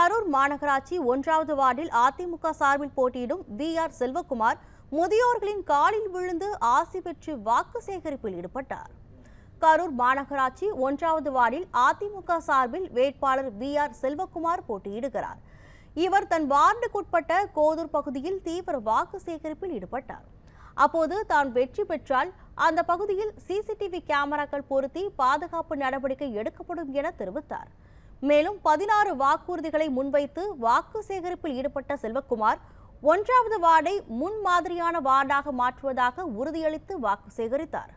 கரூர் மாநகராட்சி ஒன்றாவது வார்டில் அதிமுக சார்பில் போட்டியிடும் வி ஆர் செல்வகுமார் முதியோர்களின் காலில் விழுந்து ஆசி பெற்று வாக்கு சேகரிப்பில் ஈடுபட்டார் கரூர் மாநகராட்சி ஒன்றாவது வார்டில் அதிமுக சார்பில் வேட்பாளர் வி ஆர் செல்வகுமார் போட்டியிடுகிறார் இவர் தன் வார்டுக்குட்பட்ட கோதூர் பகுதியில் தீவிர வாக்கு சேகரிப்பில் ஈடுபட்டார் அப்போது தான் வெற்றி பெற்றால் அந்த பகுதியில் சிசிடிவி கேமராக்கள் பொருத்தி பாதுகாப்பு நடவடிக்கை எடுக்கப்படும் என தெரிவித்தார் மேலும் பதினாறு வாக்குறுதிகளை முன்வைத்து வாக்கு சேகரிப்பில் ஈடுபட்ட செல்வக்குமார் ஒன்றாவது வார்டை முன்மாதிரியான வார்டாக மாற்றுவதாக உறுதியளித்து வாக்கு சேகரித்தார்